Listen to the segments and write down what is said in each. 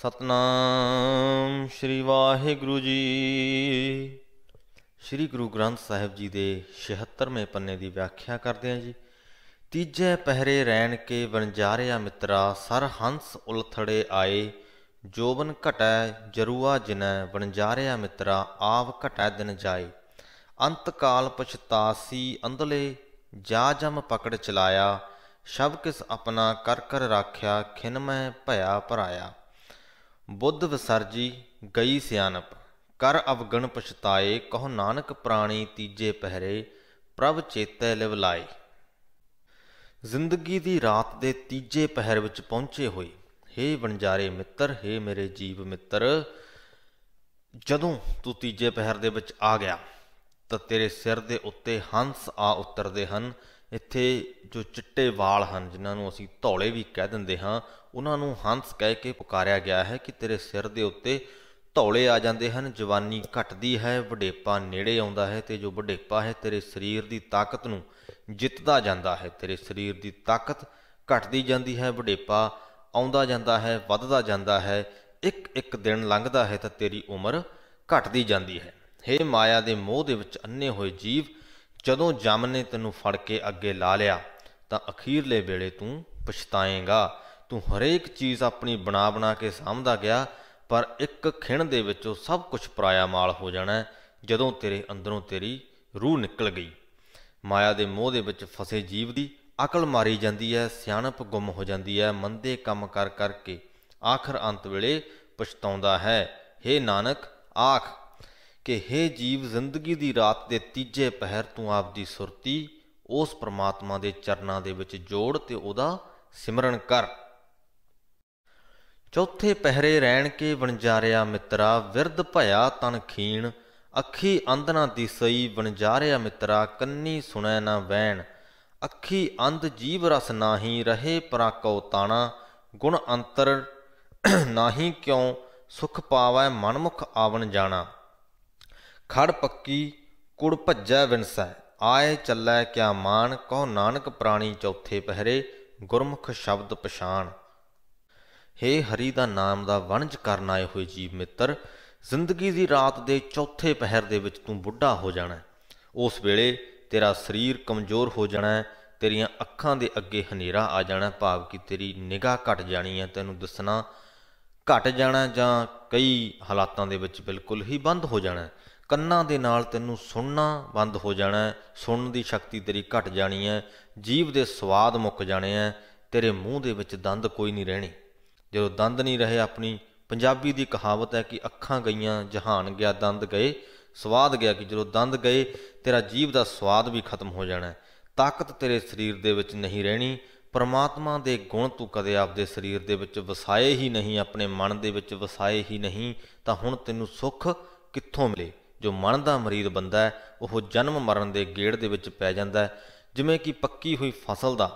ਸਤਨਾਮ ਸ੍ਰੀ ਵਾਹਿਗੁਰੂ ਜੀ ਸ੍ਰੀ ਗੁਰੂ ਗ੍ਰੰਥ ਸਾਹਿਬ ਜੀ ਦੇ 76ਵੇਂ ਪੰਨੇ ਦੀ ਵਿਆਖਿਆ ਕਰਦੇ ਹਾਂ ਜੀ ਤੀਜੇ ਪਹਿਰੇ ਰਹਿਣ ਕੇ ਵਣਜਾਰਿਆ ਮਿੱਤਰਾ ਸਰ ਹੰਸ ਉਲਥੜੇ ਆਏ ਜੋਬਨ ਘਟੈ ਜਰੂਆ ਜਿਨੈ ਵਣਜਾਰਿਆ ਮਿੱਤਰਾ ਆਵ ਘਟੈ ਦਿਨ ਜਾਏ ਅੰਤ ਕਾਲ ਪਛਤਾਸੀ ਅੰਦਲੇ ਜਾ ਜਮ ਪਕੜ ਚਲਾਇਆ ਸ਼ਬ ਕਿਸ ਆਪਣਾ ਕਰ ਕਰ ਰਾਖਿਆ ਖਿਨਮੈ ਭਇਆ ਭਰਾਇਆ ਬੁੱਧ ਵਿਸਰਜੀ ਗਈ ਸਿਆਣਪ ਕਰ ਅਵਗਣ ਪਛਤਾਏ ਕਹੋ ਨਾਨਕ ਪ੍ਰਾਣੀ ਤੀਜੇ ਪਹਿਰੇ ਪ੍ਰਭ ਚੇਤੇ ਲਿਵ ਲਾਈ ਜ਼ਿੰਦਗੀ ਦੀ ਰਾਤ ਦੇ ਤੀਜੇ ਪਹਿਰ ਵਿੱਚ ਪਹੁੰਚੇ ਹੋਏ ਹੇ ਵਣਜਾਰੇ ਮਿੱਤਰ ਹੇ ਮੇਰੇ ਜੀਵ ਮਿੱਤਰ ਜਦੋਂ ਤੂੰ ਤੀਜੇ ਪਹਿਰ ਦੇ ਵਿੱਚ ਆ ਗਿਆ ਤਾਂ ਤੇਰੇ ਸਿਰ ਦੇ ਉੱਤੇ ਹੰਸ ਆ ਉਤਰਦੇ ਹਨ ਇੱਥੇ ਜੋ ਚਿੱਟੇ ਵਾਲ ਹਨ ਜਿਨ੍ਹਾਂ ਨੂੰ ਅਸੀਂ ਧੌਲੇ ਵੀ ਕਹਿ ਦਿੰਦੇ ਹਾਂ ਉਹਨਾਂ ਨੂੰ ਹੰਸ ਕਹਿ ਕੇ ਪੁਕਾਰਿਆ ਗਿਆ ਹੈ ਕਿ ਤੇਰੇ ਸਿਰ ਦੇ ਉੱਤੇ ਧੌਲੇ ਆ ਜਾਂਦੇ ਹਨ ਜਵਾਨੀ ਘਟਦੀ ਹੈ ਵਡੇਪਾ ਨੇੜੇ ਆਉਂਦਾ ਹੈ ਤੇ ਜੋ ਵਡੇਪਾ ਹੈ ਤੇਰੇ ਸਰੀਰ ਦੀ ਤਾਕਤ ਨੂੰ ਜਿੱਤਦਾ ਜਾਂਦਾ ਹੈ ਤੇਰੇ ਸਰੀਰ ਦੀ ਤਾਕਤ ਘਟਦੀ ਜਾਂਦੀ ਹੈ ਵਡੇਪਾ ਆਉਂਦਾ ਜਾਂਦਾ ਹੈ ਵੱਧਦਾ ਜਾਂਦਾ ਹੈ ਇੱਕ ਇੱਕ ਦਿਨ ਲੰਘਦਾ ਹੈ ਤਾਂ ਤੇਰੀ ਉਮਰ ਘਟਦੀ ਜਾਂਦੀ ਹੈ ਹੇ ਮਾਇਆ ਦੇ ਮੋਹ ਦੇ ਵਿੱਚ ਅੰਨੇ ਹੋਏ ਜੀਵ ਜਦੋਂ ਜਮ ਨੇ ਤੈਨੂੰ ਫੜ ਕੇ ਅੱਗੇ ਲਾ ਲਿਆ ਤਾਂ ਅਖੀਰਲੇ ਵੇਲੇ ਤੂੰ ਪਛਤਾਏਗਾ ਤੂੰ ਹਰੇਕ ਚੀਜ਼ ਆਪਣੀ ਬਣਾ ਬਣਾ ਕੇ ਸਾਹਮਦਾ ਗਿਆ ਪਰ ਇੱਕ ਖਿਣ ਦੇ ਵਿੱਚੋਂ ਸਭ ਕੁਝ ਪਰਾਇਆ ਮਾਲ ਹੋ ਜਾਣਾ ਜਦੋਂ ਤੇਰੇ ਅੰਦਰੋਂ ਤੇਰੀ ਰੂਹ ਨਿਕਲ ਗਈ ਮਾਇਆ ਦੇ ਮੋਹ ਦੇ ਵਿੱਚ ਫਸੇ ਜੀਵ ਦੀ ਅਕਲ ਮਾਰੀ ਜਾਂਦੀ ਹੈ ਸਿਆਣਪ ਗੁੰਮ ਹੋ ਜਾਂਦੀ ਹੈ ਮੰਦੇ ਕੰਮ ਕਰ ਕਰਕੇ ਆਖਰ ਅੰਤ ਵੇਲੇ ਪਛਤਾਉਂਦਾ ਹੈ हे ਨਾਨਕ ਆਖ ਕਿ हे ਜੀਵ ਜ਼ਿੰਦਗੀ ਦੀ ਰਾਤ ਦੇ ਤੀਜੇ ਪਹਿਰ ਤੂੰ ਆਪਦੀ ਸੁਰਤੀ ਉਸ ਪ੍ਰਮਾਤਮਾ ਦੇ ਚਰਨਾਂ ਦੇ ਵਿੱਚ ਜੋੜ ਤੇ ਉਹਦਾ ਸਿਮਰਨ ਕਰ ਚੌਥੇ ਪਹਿਰੇ ਰਹਿਣ ਕੇ ਵਣਜਾਰਿਆ ਮਿੱਤਰਾ ਵਿਰਧ ਭਇਆ ਤਨ ਖੀਣ ਅੱਖੀ ਅੰਧਨਾ ਦੀ ਦਿਸਈ ਵਣਜਾਰਿਆ ਮਿੱਤਰਾ ਕੰਨੀ ਸੁਣੈ ਨਾ ਵੈਣ ਅੱਖੀ ਅੰਧ ਜੀਵ ਰਸ ਨਾਹੀ ਰਹੇ ਕਉ ਤਾਣਾ ਗੁਣ ਅੰਤਰ ਨਾਹੀ ਕਿਉ ਸੁਖ ਪਾਵੈ ਮਨਮੁਖ ਆਵਣ ਜਾਣਾ ਖੜ ਪੱਕੀ ਕੁੜ ਭੱਜੈ ਵਿਨਸੈ ਆਏ ਚੱਲੈ ਕਿਆ ਮਾਨ ਕਉ ਨਾਨਕ ਪ੍ਰਾਣੀ ਚੌਥੇ ਪਹਿਰੇ ਗੁਰਮੁਖ ਸ਼ਬਦ ਪਛਾਣ ਹੇ ਹਰੀ ਦਾ ਨਾਮ ਦਾ ਵਣਜ ਕਰਨ ਆਏ ਹੋਏ ਜੀਵ ਮਿੱਤਰ ਜ਼ਿੰਦਗੀ ਦੀ ਰਾਤ ਦੇ ਚੌਥੇ ਪਹਿਰ ਦੇ ਵਿੱਚ ਤੂੰ ਬੁੱਢਾ ਹੋ ਜਾਣਾ ਉਸ ਵੇਲੇ ਤੇਰਾ ਸਰੀਰ ਕਮਜ਼ੋਰ ਹੋ ਜਾਣਾ ਤੇਰੀਆਂ ਅੱਖਾਂ ਦੇ ਅੱਗੇ ਹਨੇਰਾ ਆ ਜਾਣਾ ਭਾਵ ਕਿ ਤੇਰੀ ਨਿਗਾਹ ਘਟ ਜਾਣੀ ਹੈ ਤੈਨੂੰ ਦਿਸਣਾ ਘਟ ਜਾਣਾ ਜਾਂ ਕਈ ਹਾਲਾਤਾਂ ਦੇ ਵਿੱਚ ਬਿਲਕੁਲ ਹੀ ਬੰਦ ਹੋ ਜਾਣਾ ਕੰਨਾਂ ਦੇ ਨਾਲ ਤੈਨੂੰ ਸੁਣਨਾ ਬੰਦ ਹੋ ਜਾਣਾ ਹੈ ਸੁਣਨ ਦੀ ਸ਼ਕਤੀ ਤੇਰੀ ਘਟ ਜਾਣੀ ਹੈ ਜੀਭ ਦੇ ਸਵਾਦ ਮੁੱਕ ਜਾਣੇ ਹੈ ਤੇਰੇ ਮੂੰਹ ਦੇ ਵਿੱਚ ਦੰਦ ਕੋਈ ਨਹੀਂ ਰਹਿਣੇ ਜਦੋਂ ਦੰਦ ਨਹੀਂ ਰਹੇ ਆਪਣੀ ਪੰਜਾਬੀ ਦੀ ਕਹਾਵਤ ਹੈ ਕਿ ਅੱਖਾਂ ਗਈਆਂ ਜਹਾਨ ਗਿਆ ਦੰਦ ਗਏ ਸਵਾਦ ਗਿਆ ਕਿ ਜਦੋਂ ਦੰਦ ਗਏ ਤੇਰਾ ਜੀਭ ਦਾ ਸਵਾਦ ਵੀ ਖਤਮ ਹੋ ਜਾਣਾ ਤਾਕਤ ਤੇਰੇ ਸਰੀਰ ਦੇ ਵਿੱਚ ਨਹੀਂ ਰਹਿਣੀ ਪਰਮਾਤਮਾ ਦੇ ਗੁਣ ਤੂੰ ਕਦੇ ਆਪਦੇ ਸਰੀਰ ਦੇ ਵਿੱਚ ਵਸਾਏ ਹੀ ਨਹੀਂ ਆਪਣੇ ਮਨ ਦੇ ਵਿੱਚ ਵਸਾਏ ਹੀ ਨਹੀਂ ਤਾਂ ਹੁਣ ਤੈਨੂੰ ਸੁੱਖ ਕਿੱਥੋਂ ਮਿਲੇ ਜੋ ਮਨ ਦਾ ਮਰੀਦ ਬੰਦਾ ਹੈ ਉਹ ਜਨਮ ਮਰਨ ਦੇ ਗੇੜ ਦੇ ਵਿੱਚ ਪੈ ਜਾਂਦਾ ਹੈ ਜਿਵੇਂ ਕਿ ਪੱਕੀ ਹੋਈ ਫਸਲ ਦਾ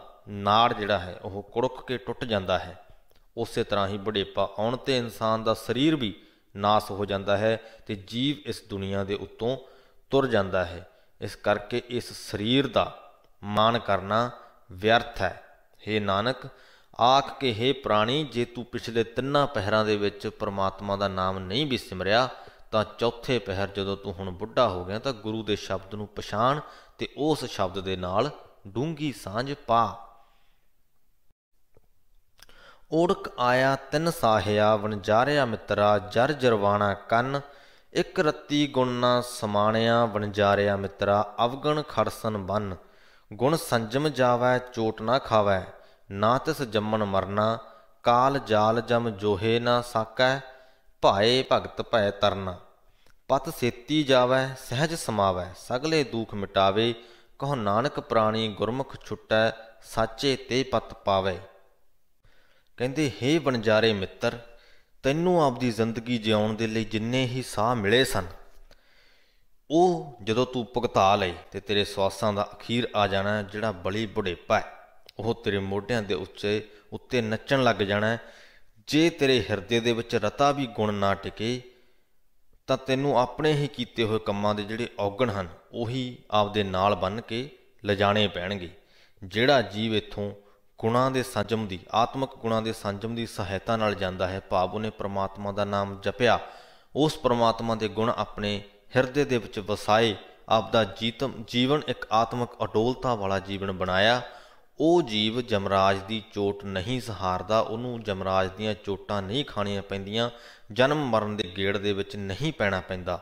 ਨਾੜ ਜਿਹੜਾ ਹੈ ਉਹ ਕੁੜਕ ਕੇ ਟੁੱਟ ਜਾਂਦਾ ਹੈ ਉਸੇ ਤਰ੍ਹਾਂ ਹੀ ਬੁਢੇਪਾ ਆਉਣ ਤੇ ਇਨਸਾਨ ਦਾ ਸਰੀਰ ਵੀ ਨਾਸ ਹੋ ਜਾਂਦਾ ਹੈ ਤੇ ਜੀਵ ਇਸ ਦੁਨੀਆ ਦੇ ਉੱਤੋਂ ਤੁਰ ਜਾਂਦਾ ਹੈ ਇਸ ਕਰਕੇ ਇਸ ਸਰੀਰ ਦਾ ਮਾਨ ਕਰਨਾ ਵਿਅਰਥ ਹੈ हे ਨਾਨਕ ਆਖ ਕੇ हे ਪ੍ਰਾਣੀ ਜੇ ਤੂੰ ਪਿਛਲੇ ਤਿੰਨਾਂ ਪਹਿਰਾਂ ਦੇ ਵਿੱਚ ਪ੍ਰਮਾਤਮਾ ਦਾ ਨਾਮ ਨਹੀਂ ਵੀ ਸਿਮਰਿਆ ਤਾਂ ਚੌਥੇ ਪਹਿਰ ਜਦੋਂ ਤੂੰ ਹੁਣ ਬੁੱਢਾ ਹੋ ਗਿਆ ਤਾਂ ਗੁਰੂ ਦੇ ਸ਼ਬਦ ਨੂੰ ਪਛਾਣ ਤੇ ਉਸ ਸ਼ਬਦ ਦੇ ਨਾਲ ਡੂੰਗੀ ਸਾਂਝ ਪਾ ਓੜਕ ਆਇਆ ਤਿੰਨ ਸਾਹਿਆ ਵਣਜਾਰਿਆ ਮਿੱਤਰਾ ਜਰ ਜਰਵਾਣਾ ਕੰਨ ਇੱਕ ਰੱਤੀ ਗੁਣ ਨਾ ਸਮਾਣਿਆ ਵਣਜਾਰਿਆ ਮਿੱਤਰਾ ਅਵਗਣ ਖੜਸਨ ਬੰਨ ਗੁਣ ਸੰਜਮ ਜਾਵੈ ਚੋਟ ਨਾ ਖਾਵੈ ਨਾ ਤਿਸ ਜੰਮਣ ਮਰਨਾ ਕਾਲ ਜਾਲ ਜਮ ਜੋਹੇ ਨਾ ਸਾਕੈ ਭਾਏ ਭਗਤ ਭੈ ਤਰਨ ਪਤ ਸੇਤੀ ਜਾਵੈ ਸਹਿਜ ਸਮਾਵੈ ਸਗਲੇ ਦੁਖ ਮਿਟਾਵੇ ਕਹੋ ਨਾਨਕ ਪ੍ਰਾਣੀ ਗੁਰਮੁਖ ਛੁਟੈ ਸਾਚੇ ਤੇ ਪਤ ਪਾਵੇ ਕਹਿੰਦੇ ਹੇ ਬਨਜਾਰੇ ਮਿੱਤਰ ਤੈਨੂੰ ਆਪਦੀ ਜ਼ਿੰਦਗੀ ਜਿਉਣ ਦੇ ਲਈ ਜਿੰਨੇ ਹੀ ਸਾਹ ਮਿਲੇ ਸਨ ਉਹ ਜਦੋਂ ਤੂੰ ਭੁਗਤਾ ਲਈ ਤੇ ਤੇਰੇ ਸਵਾਸਾਂ ਦਾ ਅਖੀਰ ਆ ਜਾਣਾ ਜਿਹੜਾ ਬਲੀ ਬੁਢੇਪਾ ਹੈ ਉਹ ਤੇਰੇ ਮੋਢਿਆਂ ਦੇ ਉੱਤੇ ਉੱਤੇ ਨੱਚਣ ਲੱਗ ਜਾਣਾ ਜੇ ਤੇਰੇ ਹਿਰਦੇ ਦੇ ਵਿੱਚ ਰਤਾ ਵੀ ਗੁਣ ਨਾ ਟਿਕੇ ਤਾਂ ਤੈਨੂੰ ਆਪਣੇ ਹੀ ਕੀਤੇ ਹੋਏ ਕੰਮਾਂ ਦੇ ਜਿਹੜੇ ਔਗਣ ਹਨ ਉਹੀ ਆਪਦੇ ਨਾਲ ਬੰਨ ਕੇ ਲਿਜਾਣੇ ਪੈਣਗੇ ਜਿਹੜਾ ਜੀਵ ਇਥੋਂ ਗੁਣਾਂ ਦੇ ਸੰਜਮ ਦੀ ਆਤਮਿਕ ਗੁਣਾਂ ਦੇ ਸੰਜਮ ਦੀ ਸਹਾਇਤਾ ਨਾਲ ਜਾਂਦਾ ਹੈ ਭਾਵ ਉਹਨੇ ਪ੍ਰਮਾਤਮਾ ਦਾ ਨਾਮ ਜਪਿਆ ਉਸ ਪ੍ਰਮਾਤਮਾ ਦੇ ਗੁਣ ਆਪਣੇ ਹਿਰਦੇ ਦੇ ਵਿੱਚ ਵਸਾਏ ਆਪਦਾ ਜੀਤਮ ਜੀਵਨ ਇੱਕ ਆਤਮਿਕ ਅਡੋਲਤਾ ਵਾਲਾ ਜੀਵਨ ਬਣਾਇਆ ਉਹ ਜੀਵ ਜਮਰਾਜ ਦੀ ਚੋਟ ਨਹੀਂ ਸਹਾਰਦਾ ਉਹਨੂੰ ਜਮਰਾਜ ਦੀਆਂ ਚੋਟਾਂ ਨਹੀਂ ਖਾਣੀਆਂ ਪੈਂਦੀਆਂ ਜਨਮ ਮਰਨ ਦੇ ਗੇੜ ਦੇ ਵਿੱਚ ਨਹੀਂ ਪੈਣਾ ਪੈਂਦਾ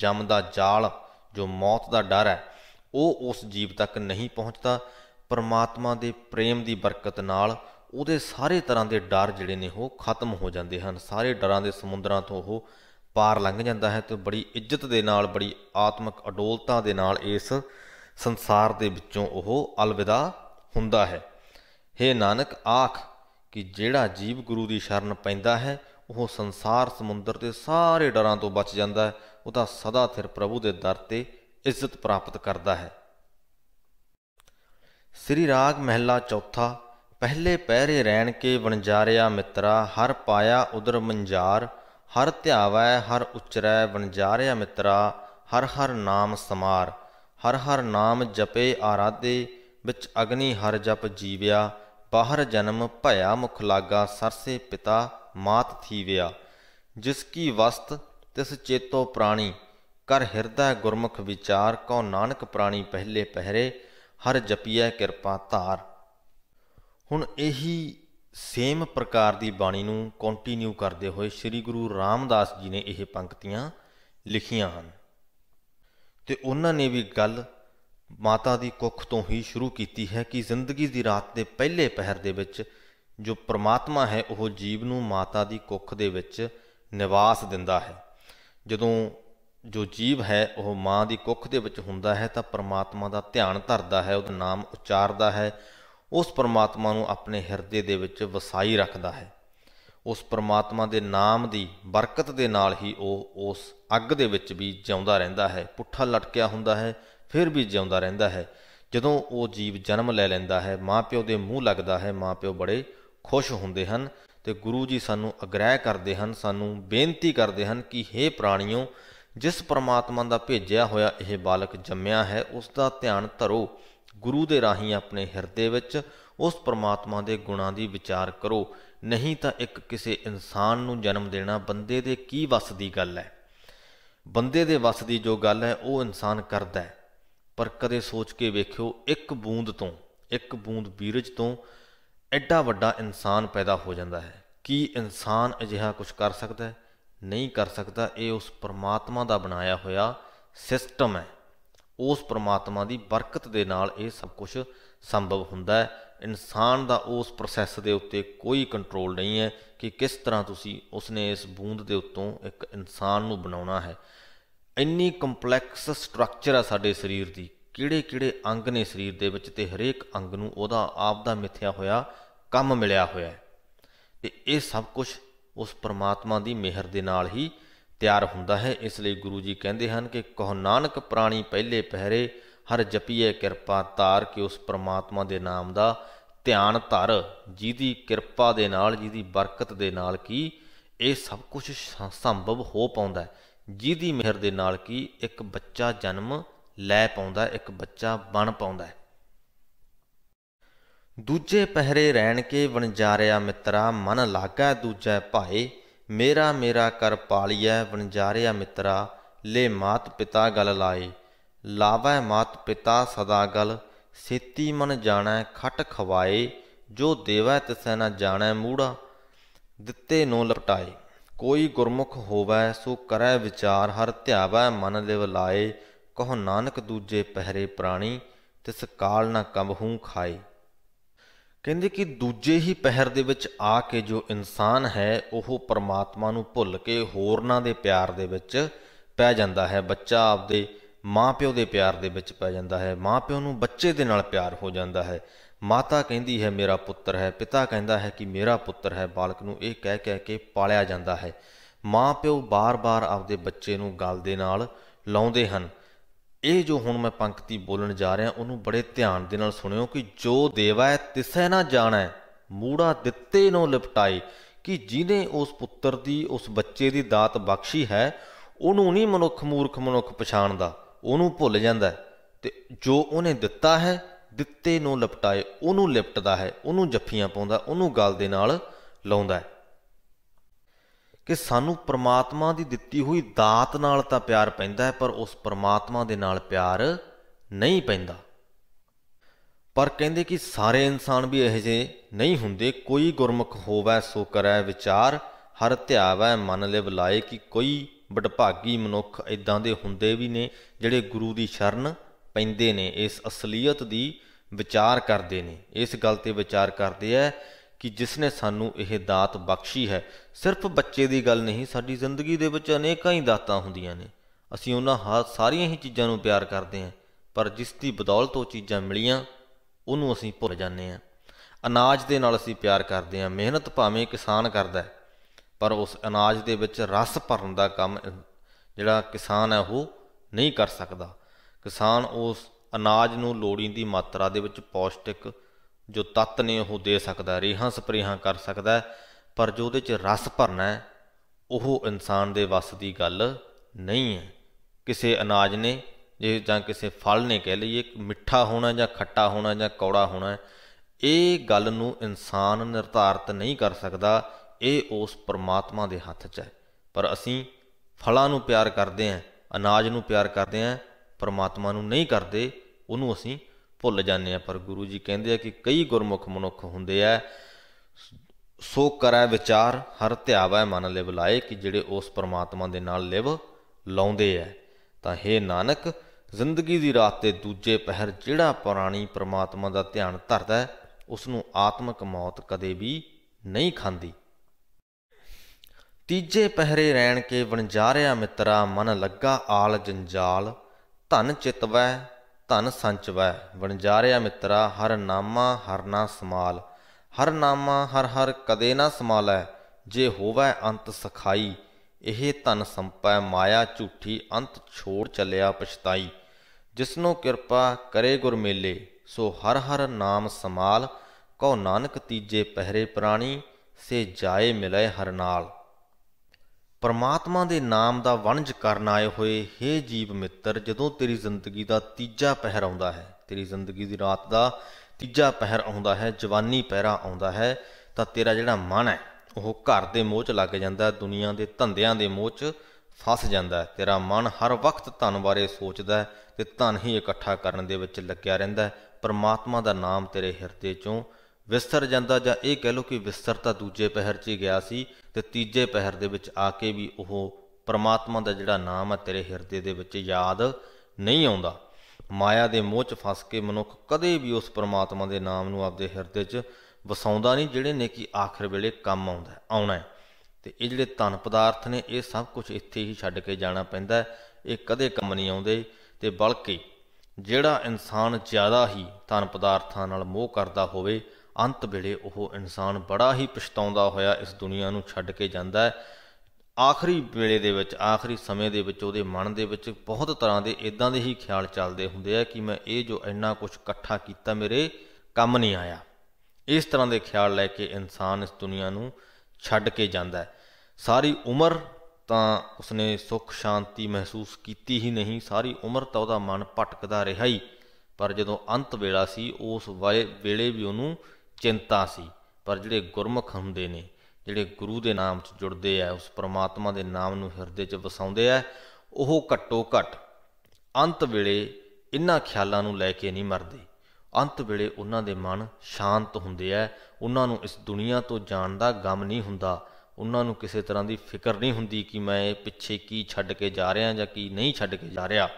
ਜਮ ਦਾ ਜਾਲ ਜੋ ਮੌਤ ਦਾ ਡਰ ਹੈ ਉਹ ਉਸ ਜੀਵ ਤੱਕ ਨਹੀਂ ਪਹੁੰਚਦਾ ਪਰਮਾਤਮਾ ਦੇ ਪ੍ਰੇਮ ਦੀ ਬਰਕਤ ਨਾਲ ਉਹਦੇ ਸਾਰੇ ਤਰ੍ਹਾਂ ਦੇ ਡਰ ਜਿਹੜੇ ਨੇ ਉਹ ਖਤਮ ਹੋ ਜਾਂਦੇ ਹਨ ਸਾਰੇ ਡਰਾਂ ਦੇ ਸਮੁੰਦਰਾਂ ਤੋਂ ਉਹ ਪਾਰ ਲੰਘ ਜਾਂਦਾ ਹੈ ਤੇ ਬੜੀ ਇੱਜ਼ਤ ਦੇ ਨਾਲ ਬੜੀ ਆਤਮਿਕ ਅਡੋਲਤਾ ਦੇ ਨਾਲ ਇਸ ਸੰਸਾਰ ਦੇ ਵਿੱਚੋਂ ਉਹ ਅਲਵਿਦਾ ਹੁੰਦਾ ਹੈ हे ਨਾਨਕ ਆਖ ਕਿ ਜਿਹੜਾ ਜੀਵ ਗੁਰੂ ਦੀ ਸ਼ਰਨ ਪੈਂਦਾ ਹੈ ਉਹ ਸੰਸਾਰ ਸਮੁੰਦਰ ਦੇ ਸਾਰੇ ਡਰਾਂ ਤੋਂ ਬਚ ਜਾਂਦਾ ਹੈ ਉਹਦਾ ਸਦਾ ਸਿਰ ਪ੍ਰਭੂ ਦੇ ਦਰ ਤੇ ਇੱਜ਼ਤ ਪ੍ਰਾਪਤ ਕਰਦਾ ਹੈ ਸ੍ਰੀ ਰਾਗ ਮਹਿਲਾ ਚੌਥਾ ਪਹਿਲੇ ਪਹਿਰੇ ਰਹਿਣ ਕੇ ਵਣਜਾਰਿਆ ਮਿੱਤਰਾ ਹਰ ਪਾਇਆ ਉਦਰ ਮੰਜਾਰ ਹਰ ਧਿਆਵੈ ਹਰ ਉਚਰੈ ਵਣਜਾਰਿਆ ਮਿੱਤਰਾ ਹਰ ਹਰ ਨਾਮ ਸਮਾਰ ਹਰ ਹਰ ਨਾਮ ਜਪੇ ਆਰਾਧੇ ਵਿੱਚ ਅਗਨੀ ਹਰ ਜਪ ਜੀਵਿਆ ਬਾਹਰ ਜਨਮ ਭਇਆ ਮੁਖ ਲਾਗਾ ਸਰਸੇ ਪਿਤਾ ਮਾਤ ਥੀਵਿਆ ਜਿਸ ਕੀ ਵਸਤ ਤਿਸ ਚੇਤੋ ਪ੍ਰਾਣੀ ਕਰ ਹਿਰਦਾ ਗੁਰਮੁਖ ਵਿਚਾਰ ਕਉ ਨਾਨਕ ਪ੍ਰਾਣੀ ਪਹਿਲੇ ਪਹਿਰੇ ਹਰ ਜਪੀਐ ਕਿਰਪਾ ਧਾਰ ਹੁਣ ਇਹੀ ਸੇਮ ਪ੍ਰਕਾਰ ਦੀ ਬਾਣੀ ਨੂੰ ਕੰਟੀਨਿਊ ਕਰਦੇ ਹੋਏ ਸ੍ਰੀ ਗੁਰੂ ਰਾਮਦਾਸ ਜੀ ਨੇ ਇਹ ਪੰਕਤੀਆਂ ਲਿਖੀਆਂ ਹਨ ਤੇ ਉਹਨਾਂ ਨੇ ਵੀ ਗੱਲ ਮਾਤਾ ਦੀ ਕੁੱਖ ਤੋਂ ਹੀ ਸ਼ੁਰੂ ਕੀਤੀ ਹੈ ਕਿ ਜ਼ਿੰਦਗੀ ਦੀ ਰਾਤ ਦੇ ਪਹਿਲੇ ਪਹਿਰ ਦੇ ਵਿੱਚ ਜੋ ਪ੍ਰਮਾਤਮਾ ਹੈ ਉਹ ਜੀਵ ਨੂੰ ਮਾਤਾ ਦੀ ਕੁੱਖ ਦੇ ਵਿੱਚ ਨਿਵਾਸ ਦਿੰਦਾ ਹੈ ਜਦੋਂ ਜੋ ਜੀਵ ਹੈ ਉਹ ਮਾਂ ਦੀ ਕੁੱਖ ਦੇ ਵਿੱਚ ਹੁੰਦਾ ਹੈ ਤਾਂ ਪ੍ਰਮਾਤਮਾ ਦਾ ਧਿਆਨ ਧਰਦਾ ਹੈ ਉਹਦਾ ਨਾਮ ਉਚਾਰਦਾ ਹੈ ਉਸ ਪ੍ਰਮਾਤਮਾ ਨੂੰ ਆਪਣੇ ਹਿਰਦੇ ਦੇ ਵਿੱਚ ਵਸਾਈ ਰੱਖਦਾ ਹੈ ਉਸ ਪ੍ਰਮਾਤਮਾ ਦੇ ਨਾਮ ਦੀ ਬਰਕਤ ਦੇ ਨਾਲ ਹੀ ਉਹ ਉਸ ਅੱਗ ਦੇ ਵਿੱਚ ਵੀ ਜਿਉਂਦਾ ਰਹਿੰਦਾ ਹੈ ਪੁੱਠਾ ਲਟਕਿਆ ਹੁੰਦਾ ਹੈ ਫਿਰ ਵੀ ਜਿਉਂਦਾ ਰਹਿੰਦਾ ਹੈ ਜਦੋਂ ਉਹ ਜੀਵ ਜਨਮ ਲੈ ਲੈਂਦਾ ਹੈ ਮਾਪਿਓ ਦੇ ਮੂੰਹ ਲੱਗਦਾ ਹੈ ਮਾਪਿਓ ਬੜੇ ਖੁਸ਼ ਹੁੰਦੇ ਹਨ ਤੇ ਗੁਰੂ ਜੀ ਸਾਨੂੰ ਅਗਰਹਿ ਕਰਦੇ ਹਨ ਸਾਨੂੰ ਬੇਨਤੀ ਕਰਦੇ ਹਨ ਕਿ हे ਪ੍ਰਾਣੀਓ ਜਿਸ ਪ੍ਰਮਾਤਮਾ ਦਾ ਭੇਜਿਆ ਹੋਇਆ ਇਹ ਬਾਲਕ ਜੰਮਿਆ ਹੈ ਉਸ ਦਾ ਧਿਆਨ ਧਰੋ ਗੁਰੂ ਦੇ ਰਾਹੀਂ ਆਪਣੇ ਹਿਰਦੇ ਵਿੱਚ ਉਸ ਪ੍ਰਮਾਤਮਾ ਦੇ ਗੁਣਾਂ ਦੀ ਵਿਚਾਰ ਕਰੋ ਨਹੀਂ ਤਾਂ ਇੱਕ ਕਿਸੇ ਇਨਸਾਨ ਨੂੰ ਜਨਮ ਦੇਣਾ ਬੰਦੇ ਦੇ ਕੀ ਵਸ ਦੀ ਗੱਲ ਹੈ ਬੰਦੇ ਦੇ ਵਸ ਦੀ ਜੋ ਗੱਲ ਹੈ ਉਹ ਇਨਸਾਨ ਕਰਦਾ ਹੈ ਪਰ ਕਦੇ ਸੋਚ ਕੇ ਵੇਖਿਓ ਇੱਕ ਬੂੰਦ ਤੋਂ ਇੱਕ ਬੂੰਦ ਬੀਰਜ ਤੋਂ ਐਡਾ ਵੱਡਾ ਇਨਸਾਨ ਪੈਦਾ ਹੋ ਜਾਂਦਾ ਹੈ ਕੀ ਇਨਸਾਨ ਅਜਿਹਾ ਕੁਝ ਕਰ ਸਕਦਾ ਹੈ ਨਹੀਂ ਕਰ ਸਕਦਾ ਇਹ ਉਸ ਪਰਮਾਤਮਾ ਦਾ ਬਣਾਇਆ ਹੋਇਆ ਸਿਸਟਮ ਹੈ ਉਸ ਪਰਮਾਤਮਾ ਦੀ ਬਰਕਤ ਦੇ ਨਾਲ ਇਹ ਸਭ ਕੁਝ ਸੰਭਵ ਹੁੰਦਾ ਹੈ ਇਨਸਾਨ ਦਾ ਉਸ ਪ੍ਰੋਸੈਸ ਦੇ ਉੱਤੇ ਕੋਈ ਕੰਟਰੋਲ ਨਹੀਂ ਹੈ ਕਿ ਕਿਸ ਤਰ੍ਹਾਂ ਤੁਸੀਂ ਉਸਨੇ ਇਸ ਬੂੰਦ ਦੇ ਉੱਤੋਂ ਇੱਕ ਇਨਸਾਨ ਨੂੰ ਬਣਾਉਣਾ ਹੈ ਇੰਨੀ ਕੰਪਲੈਕਸ ਸਟਰਕਚਰ ਆ ਸਾਡੇ ਸਰੀਰ ਦੀ ਕਿਹੜੇ ਕਿਹੜੇ ਅੰਗ ਨੇ ਸਰੀਰ ਦੇ ਵਿੱਚ ਤੇ ਹਰੇਕ ਅੰਗ ਨੂੰ ਉਹਦਾ ਆਪ ਦਾ ਮਿੱਥਿਆ ਹੋਇਆ ਕੰਮ ਮਿਲਿਆ ਹੋਇਆ ਤੇ ਇਹ ਸਭ ਕੁਝ ਉਸ ਪਰਮਾਤਮਾ ਦੀ ਮਿਹਰ ਦੇ ਨਾਲ ਹੀ ਤਿਆਰ ਹੁੰਦਾ ਹੈ ਇਸ ਲਈ ਗੁਰੂ ਜੀ ਕਹਿੰਦੇ ਹਨ ਕਿ ਕਹ ਨਾਨਕ ਪ੍ਰਾਣੀ ਪਹਿਲੇ ਪਹਿਰੇ ਹਰ ਜਪੀਏ ਕਿਰਪਾ ਤਾਰ ਕੇ ਉਸ ਪਰਮਾਤਮਾ ਦੇ ਨਾਮ ਦਾ ਧਿਆਨ ਧਰ ਜਿਹਦੀ ਕਿਰਪਾ ਦੇ ਨਾਲ ਜਿਹਦੀ ਬਰਕਤ ਦੇ ਨਾਲ ਕੀ ਇਹ ਸਭ ਕੁਝ ਸੰਭਵ ਹੋ ਪਾਉਂਦਾ ਹੈ ਜਿਹਦੀ ਮਿਹਰ ਦੇ ਨਾਲ ਕੀ ਇੱਕ ਬੱਚਾ ਜਨਮ ਲੈ ਪਾਉਂਦਾ ਇੱਕ ਬੱਚਾ ਬਣ ਪਾਉਂਦਾ ਹੈ ਦੂਜੇ ਪਹਿਰੇ ਰਹਿਣ ਕੇ ਵਣਜਾਰਿਆ ਮਿੱਤਰਾ ਮਨ ਲਾਗਾ ਦੂਜਾ ਭਾਏ ਮੇਰਾ ਮੇਰਾ ਕਰ ਪਾਲੀਐ ਵਣਜਾਰਿਆ ਮਿੱਤਰਾ ਲੈ ਮਾਤ ਪਿਤਾ ਗਲ ਲਾਏ ਲਾਵੈ ਮਾਤ ਪਿਤਾ ਸਦਾ ਗਲ ਸੇਤੀ ਮਨ ਜਾਣੈ ਖਟ ਖਵਾਏ ਜੋ ਦੇਵੈ ਤਿਸੈ ਨਾ ਜਾਣੈ ਮੂੜਾ ਦਿੱਤੇ ਨੂੰ ਲਪਟਾਏ ਕੋਈ ਗੁਰਮੁਖ ਹੋਵੇ ਸੋ ਕਰੈ ਵਿਚਾਰ ਹਰ ਧਿਆਵੈ ਮਨ ਲਿਵ ਲਾਏ ਕਹੋ ਨਾਨਕ ਦੂਜੇ ਪਹਿਰੇ ਪ੍ਰਾਣੀ ਤਿਸ ਕਾਲ ਨਾ ਕੰਬਹੂ ਖਾਏ ਕਹਿੰਦੇ ਕਿ ਦੂਜੇ ਹੀ ਪਹਿਰ ਦੇ ਵਿੱਚ ਆ ਕੇ ਜੋ ਇਨਸਾਨ ਹੈ ਉਹ ਪਰਮਾਤਮਾ ਨੂੰ ਭੁੱਲ ਕੇ ਹੋਰਨਾਂ ਦੇ ਪਿਆਰ ਦੇ ਵਿੱਚ ਪੈ ਜਾਂਦਾ ਹੈ ਬੱਚਾ ਆਪਦੇ ਮਾਪਿਓ ਦੇ ਪਿਆਰ ਦੇ ਵਿੱਚ ਪੈ ਜਾਂਦਾ ਹੈ ਮਾਪਿਓ ਨੂੰ ਬੱਚੇ ਦੇ ਨਾਲ ਪਿਆਰ ਹੋ ਜਾਂਦਾ ਹੈ ਮਾਤਾ ਕਹਿੰਦੀ ਹੈ ਮੇਰਾ ਪੁੱਤਰ ਹੈ ਪਿਤਾ ਕਹਿੰਦਾ ਹੈ ਕਿ ਮੇਰਾ ਪੁੱਤਰ ਹੈ ਬਾਲਕ ਨੂੰ ਇਹ ਕਹਿ ਕਹਿ ਕੇ ਪਾਲਿਆ ਜਾਂਦਾ ਹੈ ਮਾਂ ਪਿਓ ਬਾਰ-ਬਾਰ ਆਪਦੇ ਬੱਚੇ ਨੂੰ ਗਲ ਦੇ ਨਾਲ ਲਾਉਂਦੇ ਹਨ ਇਹ ਜੋ ਹੁਣ ਮੈਂ ਪੰਕਤੀ ਬੋਲਣ ਜਾ ਰਿਹਾ ਉਹਨੂੰ ਬੜੇ ਧਿਆਨ ਦੇ ਨਾਲ ਸੁਣਿਓ ਕਿ ਜੋ ਦੇਵਾ ਹੈ ਤਿਸੈ ਨਾ ਜਾਣੈ ਮੂੜਾ ਦਿੱਤੇ ਨੂੰ ਲਿਪਟਾਈ ਕਿ ਜਿਨੇ ਉਸ ਪੁੱਤਰ ਦੀ ਉਸ ਬੱਚੇ ਦੀ ਦਾਤ ਬਖਸ਼ੀ ਹੈ ਉਹਨੂੰ ਨਹੀਂ ਮਨੁੱਖ ਮੂਰਖ ਮਨੁੱਖ ਪਛਾਣਦਾ ਉਹਨੂੰ ਭੁੱਲ ਜਾਂਦਾ ਤੇ ਜੋ ਉਹਨੇ ਦਿੱਤਾ ਹੈ ਦਿੱਤੇ ਨੂੰ ਲਪਟਾਏ ਉਹਨੂੰ ਲਿਪਟਦਾ ਹੈ ਉਹਨੂੰ ਜੱਫੀਆਂ ਪਾਉਂਦਾ ਉਹਨੂੰ ਗਲ ਦੇ ਨਾਲ ਲਾਉਂਦਾ ਹੈ ਕਿ ਸਾਨੂੰ ਪ੍ਰਮਾਤਮਾ ਦੀ ਦਿੱਤੀ ਹੋਈ ਦਾਤ ਨਾਲ ਤਾਂ ਪਿਆਰ ਪੈਂਦਾ ਹੈ ਪਰ ਉਸ ਪ੍ਰਮਾਤਮਾ ਦੇ ਨਾਲ ਪਿਆਰ ਨਹੀਂ ਪੈਂਦਾ ਪਰ ਕਹਿੰਦੇ ਕਿ ਸਾਰੇ ਇਨਸਾਨ ਵੀ ਇਹੋ ਜਿਹੇ ਨਹੀਂ ਹੁੰਦੇ ਕੋਈ ਗੁਰਮੁਖ ਹੋਵੇ ਸੋ ਕਰੇ ਵਿਚਾਰ ਹਰ ਧਿਆਵੈ ਮਨ ਲਿਵ ਲਾਏ ਕਿ ਕੋਈ ਵਡਭਾਗੀ ਮਨੁੱਖ ਇਦਾਂ ਦੇ ਹੁੰਦੇ ਵੀ ਨੇ ਜਿਹੜੇ ਗੁਰੂ ਦੀ ਸ਼ਰਨ ਪੈਂਦੇ ਨੇ ਇਸ ਅਸਲੀਅਤ ਦੀ ਵਿਚਾਰ ਕਰਦੇ ਨੇ ਇਸ ਗੱਲ ਤੇ ਵਿਚਾਰ ਕਰਦੇ ਆ ਕਿ ਜਿਸ ਨੇ ਸਾਨੂੰ ਇਹ ਦਾਤ ਬਖਸ਼ੀ ਹੈ ਸਿਰਫ ਬੱਚੇ ਦੀ ਗੱਲ ਨਹੀਂ ਸਾਡੀ ਜ਼ਿੰਦਗੀ ਦੇ ਵਿੱਚ ਅਨੇਕਾਂ ਹੀ ਦਾਤਾਂ ਹੁੰਦੀਆਂ ਨੇ ਅਸੀਂ ਉਹਨਾਂ ਸਾਰੀਆਂ ਹੀ ਚੀਜ਼ਾਂ ਨੂੰ ਪਿਆਰ ਕਰਦੇ ਆ ਪਰ ਜਿਸ ਦੀ ਬਦੌਲਤ ਉਹ ਚੀਜ਼ਾਂ ਮਿਲੀਆਂ ਉਹਨੂੰ ਅਸੀਂ ਭੁੱਲ ਜਾਂਦੇ ਆ ਅਨਾਜ ਦੇ ਨਾਲ ਅਸੀਂ ਪਿਆਰ ਕਰਦੇ ਆ ਮਿਹਨਤ ਭਾਵੇਂ ਕਿਸਾਨ ਕਰਦਾ ਪਰ ਉਸ ਅਨਾਜ ਦੇ ਵਿੱਚ ਰਸ ਭਰਨ ਦਾ ਕੰਮ ਜਿਹੜਾ ਕਿਸਾਨ ਹੈ ਉਹ ਨਹੀਂ ਕਰ ਸਕਦਾ ਕਿਸਾਨ ਉਸ ਅਨਾਜ ਨੂੰ ਲੋੜੀਂਦੀ ਮਾਤਰਾ ਦੇ ਵਿੱਚ ਪੌਸ਼ਟਿਕ ਜੋ ਤੱਤ ਨੇ ਉਹ ਦੇ ਸਕਦਾ ਰੇਹਾਂ ਸਪਰੇਹਾਂ ਕਰ ਸਕਦਾ ਪਰ ਜੋ ਉਹਦੇ 'ਚ ਰਸ ਭਰਨਾ ਹੈ ਉਹ ਇਨਸਾਨ ਦੇ ਵੱਸ ਦੀ ਗੱਲ ਨਹੀਂ ਹੈ ਕਿਸੇ ਅਨਾਜ ਨੇ ਜੇ ਜਾਂ ਕਿਸੇ ਫਲ ਨੇ ਕਹਿ ਲਈਏ ਮਿੱਠਾ ਹੋਣਾ ਜਾਂ ਖੱਟਾ ਹੋਣਾ ਜਾਂ ਕੌੜਾ ਹੋਣਾ ਇਹ ਗੱਲ ਨੂੰ ਇਨਸਾਨ ਨਿਰਧਾਰਤ ਨਹੀਂ ਕਰ ਸਕਦਾ ਇਹ ਉਸ ਪਰਮਾਤਮਾ ਦੇ ਹੱਥ 'ਚ ਹੈ ਪਰ ਅਸੀਂ ਫਲਾਂ ਨੂੰ ਪਿਆਰ ਕਰਦੇ ਆਂ ਅਨਾਜ ਨੂੰ ਪਿਆਰ ਕਰਦੇ ਆਂ ਪਰਮਾਤਮਾ ਨੂੰ ਨਹੀਂ ਕਰਦੇ ਉਹਨੂੰ ਅਸੀਂ ਭੁੱਲ ਜਾਂਦੇ ਆ ਪਰ ਗੁਰੂ ਜੀ ਕਹਿੰਦੇ ਆ ਕਿ ਕਈ ਗੁਰਮੁਖ ਮਨੁੱਖ ਹੁੰਦੇ ਆ ਸੋ ਕਰੈ ਵਿਚਾਰ ਹਰ ਧਿਆਵਾ ਮਨ ਲੈ ਬੁਲਾਏ ਕਿ ਜਿਹੜੇ ਉਸ ਪਰਮਾਤਮਾ ਦੇ ਨਾਲ ਲਿਵ ਲਾਉਂਦੇ ਆ ਤਾਂ हे ਨਾਨਕ ਜ਼ਿੰਦਗੀ ਦੀ ਰਾਤ ਤੇ ਦੂਜੇ ਪਹਿਰ ਜਿਹੜਾ ਪ੍ਰਾਣੀ ਪਰਮਾਤਮਾ ਦਾ ਧਿਆਨ ਧਰਦਾ ਹੈ ਉਸ ਨੂੰ ਆਤਮਿਕ ਮੌਤ ਕਦੇ ਵੀ ਨਹੀਂ ਖਾਂਦੀ ਤੀਜੇ ਪਹਿਰੇ ਰਹਿਣ ਕੇ ਵਣਜਾਰਿਆ ਮਿੱਤਰਾ ਮਨ ਲੱਗਾ ਆਲ ਜੰਜਾਲ ਧਨ ਚਿਤਵੈ ਧਨ ਸੰਚਵੈ ਵਣਜਾਰਿਆ ਮਿੱਤਰਾ ਹਰ ਨਾਮਾ ਹਰ ਨਾ ਸਮਾਲ ਹਰ ਨਾਮਾ ਹਰ ਹਰ ਕਦੇ ਨਾ ਸਮਾਲੈ ਜੇ ਹੋਵੈ ਅੰਤ ਸਖਾਈ ਇਹ ਧਨ ਸੰਪੈ ਮਾਇਆ ਝੂਠੀ ਅੰਤ ਛੋੜ ਚੱਲਿਆ ਪਛਤਾਈ ਜਿਸਨੋ ਕਿਰਪਾ ਕਰੇ ਗੁਰ ਮੇਲੇ ਸੋ ਹਰ ਹਰ ਨਾਮ ਸਮਾਲ ਕਉ ਨਾਨਕ ਤੀਜੇ ਪਹਿਰੇ ਪ੍ਰਾਣੀ ਸੇ ਜਾਏ ਮਿਲੇ ਹਰ ਨਾਲ ਪਰਮਾਤਮਾ ਦੇ ਨਾਮ ਦਾ ਵਣਜ ਕਰਨ ਆਏ ਹੋਏ हे ਜੀਵ ਮਿੱਤਰ ਜਦੋਂ ਤੇਰੀ ਜ਼ਿੰਦਗੀ ਦਾ ਤੀਜਾ ਪਹਿਰ ਆਉਂਦਾ ਹੈ ਤੇਰੀ ਜ਼ਿੰਦਗੀ ਦੀ ਰਾਤ ਦਾ ਤੀਜਾ ਪਹਿਰ ਆਉਂਦਾ ਹੈ ਜਵਾਨੀ ਪਹਿਰਾ ਆਉਂਦਾ ਹੈ ਤਾਂ ਤੇਰਾ ਜਿਹੜਾ ਮਨ ਹੈ ਉਹ ਘਰ ਦੇ ਮੋਹ 'ਚ ਲੱਗ ਜਾਂਦਾ ਦੁਨੀਆ ਦੇ ਧੰਦਿਆਂ ਦੇ ਮੋਹ 'ਚ ਫਸ ਜਾਂਦਾ ਹੈ ਤੇਰਾ ਮਨ ਹਰ ਵਕਤ ਧਨ ਬਾਰੇ ਸੋਚਦਾ ਹੈ ਤੇ ਧਨ ਹੀ ਇਕੱਠਾ ਕਰਨ ਦੇ ਵਿੱਚ ਲੱਗਿਆ ਰਹਿੰਦਾ ਹੈ ਪਰਮਾਤਮਾ ਦਾ ਨਾਮ ਤੇਰੇ ਹਿਰਦੇ 'ਚੋਂ ਵਿਸਤਰ ਜਾਂਦਾ ਜਾਂ ਇਹ ਕਹਿ ਲਓ ਕਿ ਵਿਸਤਰ ਤਾਂ ਦੂਜੇ ਪਹਿਰ 'ਚ ਹੀ ਗਿਆ ਸੀ ਤੇ ਤੀਜੇ ਪਹਿਰ ਦੇ ਵਿੱਚ ਆ ਕੇ ਵੀ ਉਹ ਪਰਮਾਤਮਾ ਦਾ ਜਿਹੜਾ ਨਾਮ ਹੈ ਤੇਰੇ ਹਿਰਦੇ ਦੇ ਵਿੱਚ ਯਾਦ ਨਹੀਂ ਆਉਂਦਾ ਮਾਇਆ ਦੇ ਮੋਹ 'ਚ ਫਸ ਕੇ ਮਨੁੱਖ ਕਦੇ ਵੀ ਉਸ ਪਰਮਾਤਮਾ ਦੇ ਨਾਮ ਨੂੰ ਆਪਦੇ ਹਿਰਦੇ 'ਚ ਵਸਾਉਂਦਾ ਨਹੀਂ ਜਿਹੜੇ ਨੇ ਕਿ ਆਖਰ ਵੇਲੇ ਕੰਮ ਆਉਂਦਾ ਆਉਣਾ ਹੈ ਤੇ ਇਹ ਜਿਹੜੇ ਤਨ ਪਦਾਰਥ ਨੇ ਇਹ ਸਭ ਕੁਝ ਇੱਥੇ ਹੀ ਛੱਡ ਕੇ ਜਾਣਾ ਪੈਂਦਾ ਇਹ ਕਦੇ ਕੰਮ ਨਹੀਂ ਆਉਂਦੇ ਤੇ ਬਲਕਿ ਜਿਹੜਾ ਇਨਸਾਨ ਜ਼ਿਆਦਾ ਹੀ ਤਨ ਪਦਾਰਥਾਂ ਨਾਲ ਮੋਹ ਕਰਦਾ ਹੋਵੇ ਅੰਤ ਵੇਲੇ ਉਹ ਇਨਸਾਨ ਬੜਾ ਹੀ ਪਛਤਾਉਂਦਾ ਹੋਇਆ ਇਸ ਦੁਨੀਆ ਨੂੰ ਛੱਡ ਕੇ ਜਾਂਦਾ ਹੈ ਆਖਰੀ ਵੇਲੇ ਦੇ ਵਿੱਚ ਆਖਰੀ ਸਮੇਂ ਦੇ ਵਿੱਚ ਉਹਦੇ ਮਨ ਦੇ ਵਿੱਚ ਬਹੁਤ ਤਰ੍ਹਾਂ ਦੇ ਇਦਾਂ ਦੇ ਹੀ ਖਿਆਲ ਚੱਲਦੇ ਹੁੰਦੇ ਆ ਕਿ ਮੈਂ ਇਹ ਜੋ ਇੰਨਾ ਕੁਝ ਇਕੱਠਾ ਕੀਤਾ ਮੇਰੇ ਕੰਮ ਨਹੀਂ ਆਇਆ ਇਸ ਤਰ੍ਹਾਂ ਦੇ ਖਿਆਲ ਲੈ ਕੇ ਇਨਸਾਨ ਇਸ ਦੁਨੀਆ ਨੂੰ ਛੱਡ ਕੇ ਜਾਂਦਾ ਹੈ ਸਾਰੀ ਉਮਰ ਤਾਂ ਉਸਨੇ ਸੁੱਖ ਸ਼ਾਂਤੀ ਮਹਿਸੂਸ ਕੀਤੀ ਹੀ ਨਹੀਂ ਸਾਰੀ ਉਮਰ ਤਾਂ ਉਹਦਾ ਮਨ ਭਟਕਦਾ ਰਿਹਾ ਹੀ ਪਰ ਜਦੋਂ ਅੰਤ ਵੇਲਾ ਸੀ ਉਸ ਵੇਲੇ ਵੀ ਉਹਨੂੰ ਚਿੰਤਾ ਸੀ ਪਰ ਜਿਹੜੇ ਗੁਰਮੁਖ ਹੁੰਦੇ ਨੇ ਜਿਹੜੇ ਗੁਰੂ ਦੇ ਨਾਮ 'ਚ ਜੁੜਦੇ ਆ ਉਸ ਪ੍ਰਮਾਤਮਾ ਦੇ ਨਾਮ ਨੂੰ ਹਿਰਦੇ 'ਚ ਵਸਾਉਂਦੇ ਆ ਉਹ ਘੱਟੋ ਘੱਟ ਅੰਤ ਵੇਲੇ ਇਨ੍ਹਾਂ ਖਿਆਲਾਂ ਨੂੰ ਲੈ ਕੇ ਨਹੀਂ ਮਰਦੇ ਅੰਤ ਵੇਲੇ ਉਹਨਾਂ ਦੇ ਮਨ ਸ਼ਾਂਤ ਹੁੰਦੇ ਆ ਉਹਨਾਂ ਨੂੰ ਇਸ ਦੁਨੀਆ ਤੋਂ ਜਾਣ ਦਾ ਗਮ ਨਹੀਂ ਹੁੰਦਾ ਉਹਨਾਂ ਨੂੰ ਕਿਸੇ ਤਰ੍ਹਾਂ ਦੀ ਫਿਕਰ ਨਹੀਂ ਹੁੰਦੀ ਕਿ ਮੈਂ ਪਿੱਛੇ ਕੀ ਛੱਡ ਕੇ ਜਾ ਰਿਹਾ ਜਾਂ ਕੀ ਨਹੀਂ ਛੱਡ ਕੇ ਜਾ ਰਿਹਾ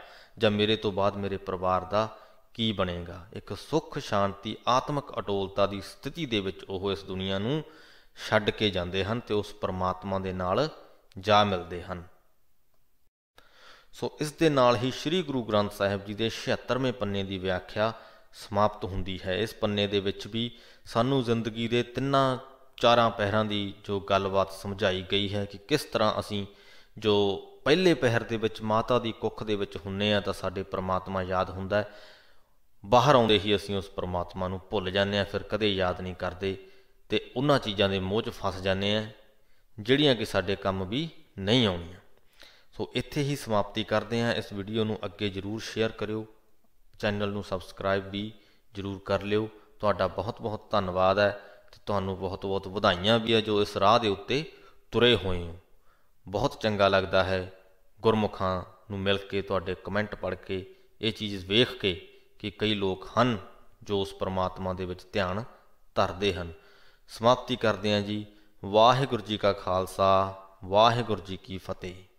ਜਾਂ ਮੇਰੇ ਤੋਂ ਬਾਅਦ ਮੇਰੇ ਪਰਿਵਾਰ ਦਾ ਕੀ ਬਣੇਗਾ ਇੱਕ ਸੁਖ ਸ਼ਾਂਤੀ ਆਤਮਿਕ ਅਟੋਲਤਾ ਦੀ ਸਥਿਤੀ ਦੇ ਵਿੱਚ ਉਹ ਇਸ ਦੁਨੀਆ ਨੂੰ ਛੱਡ ਕੇ ਜਾਂਦੇ ਹਨ ਤੇ ਉਸ ਪਰਮਾਤਮਾ ਦੇ ਨਾਲ ਜਾ ਮਿਲਦੇ ਹਨ ਸੋ ਇਸ ਦੇ ਨਾਲ ਹੀ ਸ੍ਰੀ ਗੁਰੂ ਗ੍ਰੰਥ ਸਾਹਿਬ ਜੀ ਦੇ 76ਵੇਂ ਪੰਨੇ ਦੀ ਵਿਆਖਿਆ ਸਮਾਪਤ ਹੁੰਦੀ ਹੈ ਇਸ ਪੰਨੇ ਦੇ ਵਿੱਚ ਵੀ ਸਾਨੂੰ ਜ਼ਿੰਦਗੀ ਦੇ ਤਿੰਨਾਂ ਚਾਰਾਂ ਪਹਿਰਾਂ ਦੀ ਜੋ ਗੱਲਬਾਤ ਸਮਝਾਈ ਗਈ ਹੈ ਕਿ ਕਿਸ ਤਰ੍ਹਾਂ ਅਸੀਂ ਜੋ ਪਹਿਲੇ ਪਹਿਰ ਦੇ ਵਿੱਚ ਮਾਤਾ ਦੀ ਕੁੱਖ ਦੇ ਵਿੱਚ ਹੁੰਨੇ ਆ ਤਾਂ ਸਾਡੇ ਪ੍ਰਮਾਤਮਾ ਯਾਦ ਹੁੰਦਾ ਹੈ ਬਾਹਰ ਆਉਂਦੇ ਹੀ ਅਸੀਂ ਉਸ ਪਰਮਾਤਮਾ ਨੂੰ ਭੁੱਲ ਜਾਂਦੇ ਆ ਫਿਰ ਕਦੇ ਯਾਦ ਨਹੀਂ ਕਰਦੇ ਤੇ ਉਹਨਾਂ ਚੀਜ਼ਾਂ ਦੇ ਮੋਹ 'ਚ ਫਸ ਜਾਂਦੇ ਆ ਜਿਹੜੀਆਂ ਕਿ ਸਾਡੇ ਕੰਮ ਵੀ ਨਹੀਂ ਆਉਣੀਆਂ ਸੋ ਇੱਥੇ ਹੀ ਸਮਾਪਤੀ ਕਰਦੇ ਆ ਇਸ ਵੀਡੀਓ ਨੂੰ ਅੱਗੇ ਜਰੂਰ ਸ਼ੇਅਰ ਕਰਿਓ ਚੈਨਲ ਨੂੰ ਸਬਸਕ੍ਰਾਈਬ ਵੀ ਜਰੂਰ ਕਰ ਲਿਓ ਤੁਹਾਡਾ ਬਹੁਤ-ਬਹੁਤ ਧੰਨਵਾਦ ਹੈ ਤੇ ਤੁਹਾਨੂੰ ਬਹੁਤ-ਬਹੁਤ ਵਧਾਈਆਂ ਵੀ ਆ ਜੋ ਇਸ ਰਾਹ ਦੇ ਉੱਤੇ ਤੁਰੇ ਹੋਏ ਹੋ ਬਹੁਤ ਚੰਗਾ ਲੱਗਦਾ ਹੈ ਗੁਰਮੁਖਾਂ ਨੂੰ ਮਿਲ ਕੇ ਤੁਹਾਡੇ ਕਮੈਂਟ ਪੜ੍ਹ ਕੇ ਇਹ ਚੀਜ਼ ਵੇਖ ਕੇ ਕਿ ਕਈ ਲੋਕ ਹਨ ਜੋ ਉਸ ਪਰਮਾਤਮਾ ਦੇ ਵਿੱਚ ਧਿਆਨ ਧਰਦੇ ਹਨ ਸਮਾਪਤੀ ਕਰਦੇ ਹਾਂ ਜੀ ਵਾਹਿਗੁਰੂ ਜੀ ਕਾ ਖਾਲਸਾ ਵਾਹਿਗੁਰੂ ਜੀ ਕੀ ਫਤਿਹ